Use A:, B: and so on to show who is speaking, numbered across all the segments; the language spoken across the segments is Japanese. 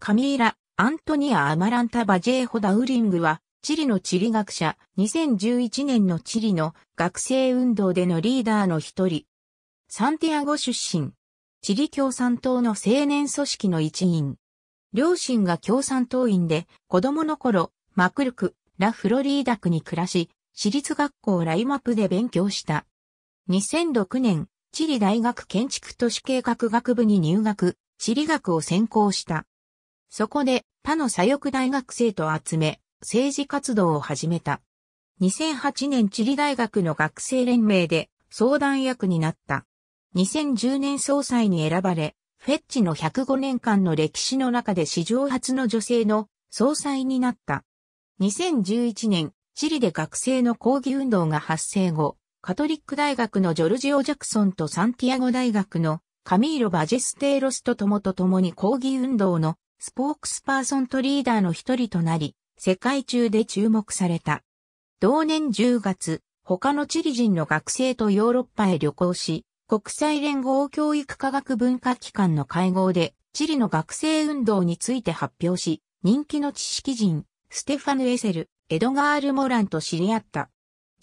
A: カミーラ・アントニア・アマランタ・バジェーホ・ダウリングは、チリの地理学者、2011年のチリの学生運動でのリーダーの一人。サンティアゴ出身。チリ共産党の青年組織の一員。両親が共産党員で、子供の頃、マクルク、ラ・フロリーダ区に暮らし、私立学校ライマップで勉強した。2006年、チリ大学建築都市計画学部に入学、地理学を専攻した。そこで他の左翼大学生と集め、政治活動を始めた。2008年チリ大学の学生連盟で相談役になった。2010年総裁に選ばれ、フェッチの105年間の歴史の中で史上初の女性の総裁になった。2011年、チリで学生の抗議運動が発生後、カトリック大学のジョルジオ・ジャクソンとサンティアゴ大学のカミーロ・バジェステーロスと共と共に抗議運動のスポークスパーソンとリーダーの一人となり、世界中で注目された。同年10月、他のチリ人の学生とヨーロッパへ旅行し、国際連合教育科学文化機関の会合で、チリの学生運動について発表し、人気の知識人、ステファヌ・エセル、エドガール・モランと知り合った。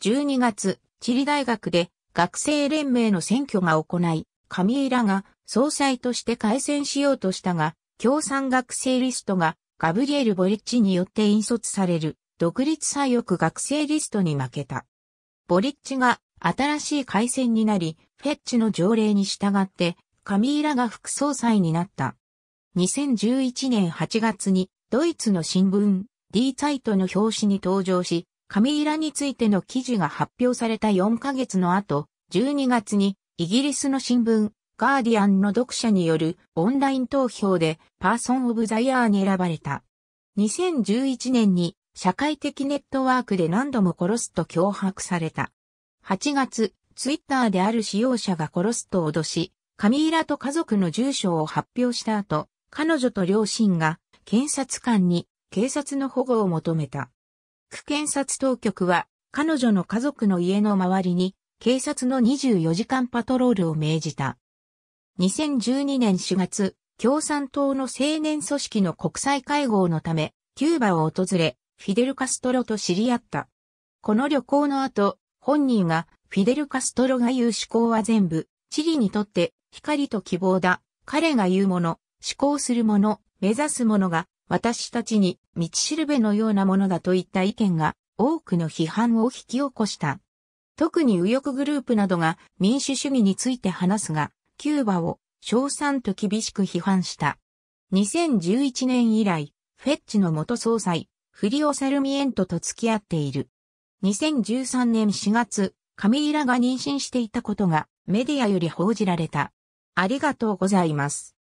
A: 12月、チリ大学で学生連盟の選挙が行い、カミーラが総裁として改選しようとしたが、共産学生リストがガブリエル・ボリッチによって引率される独立左翼学生リストに負けた。ボリッチが新しい改選になり、フェッチの条例に従ってカミーラが副総裁になった。2011年8月にドイツの新聞 D サイトの表紙に登場し、カミーラについての記事が発表された4ヶ月の後、12月にイギリスの新聞ガーディアンの読者によるオンライン投票でパーソン・オブ・ザ・ヤーに選ばれた。2011年に社会的ネットワークで何度も殺すと脅迫された。8月、ツイッターである使用者が殺すと脅し、カミーラと家族の住所を発表した後、彼女と両親が検察官に警察の保護を求めた。区検察当局は彼女の家族の家の周りに警察の24時間パトロールを命じた。2012年4月、共産党の青年組織の国際会合のため、キューバを訪れ、フィデル・カストロと知り合った。この旅行の後、本人が、フィデル・カストロが言う思考は全部、チリにとって光と希望だ。彼が言うもの、思考するもの、目指すものが、私たちに道しるべのようなものだといった意見が多くの批判を引き起こした。特に右翼グループなどが民主主義について話すが、キューバを称賛と厳しく批判した。2011年以来、フェッチの元総裁、フリオ・サルミエントと付き合っている。2013年4月、カミーラが妊娠していたことがメディアより報じられた。ありがとうございます。